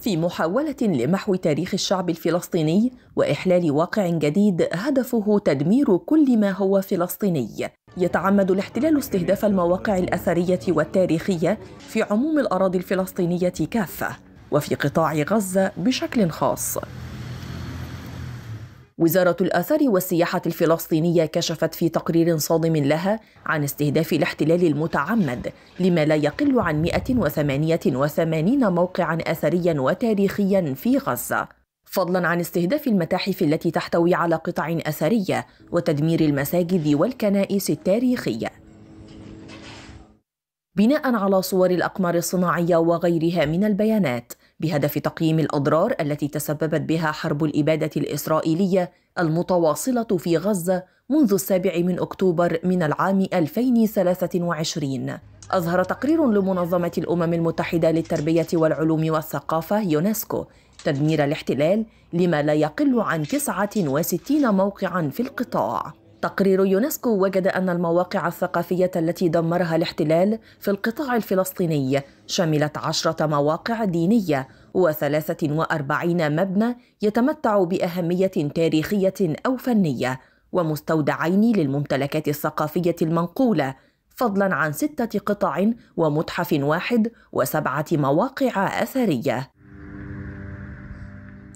في محاولة لمحو تاريخ الشعب الفلسطيني وإحلال واقع جديد هدفه تدمير كل ما هو فلسطيني. يتعمد الاحتلال استهداف المواقع الأثرية والتاريخية في عموم الأراضي الفلسطينية كافة، وفي قطاع غزة بشكل خاص. وزارة الآثار والسياحة الفلسطينية كشفت في تقرير صادم لها عن استهداف الاحتلال المتعمد لما لا يقل عن 188 موقعا أثريا وتاريخيا في غزة فضلا عن استهداف المتاحف التي تحتوي على قطع أثرية وتدمير المساجد والكنائس التاريخية بناء على صور الأقمار الصناعية وغيرها من البيانات بهدف تقييم الأضرار التي تسببت بها حرب الإبادة الإسرائيلية المتواصلة في غزة منذ السابع من أكتوبر من العام 2023 أظهر تقرير لمنظمة الأمم المتحدة للتربية والعلوم والثقافة يونسكو تدمير الاحتلال لما لا يقل عن 69 موقعا في القطاع تقرير يونسكو وجد أن المواقع الثقافية التي دمرها الاحتلال في القطاع الفلسطيني شملت عشرة مواقع دينية وثلاثة وأربعين مبنى يتمتع بأهمية تاريخية أو فنية ومستودعين للممتلكات الثقافية المنقولة فضلا عن ستة قطع ومتحف واحد وسبعة مواقع أثرية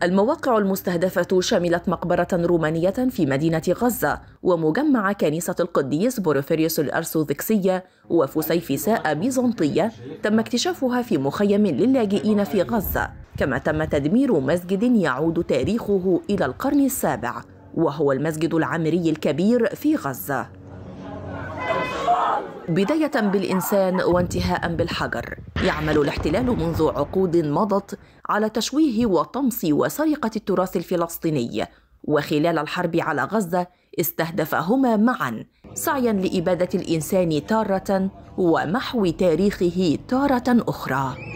المواقع المستهدفة شملت مقبرة رومانية في مدينة غزة ومجمع كنيسة القديس بوروفيريوس الأرثوذكسية وفسيفساء بيزنطية تم اكتشافها في مخيم للاجئين في غزة كما تم تدمير مسجد يعود تاريخه إلى القرن السابع وهو المسجد العمري الكبير في غزة بداية بالإنسان وانتهاء بالحجر يعمل الاحتلال منذ عقود مضت على تشويه وطمس وسرقة التراث الفلسطيني وخلال الحرب على غزة استهدفهما معا سعيا لإبادة الإنسان تارة ومحو تاريخه تارة أخرى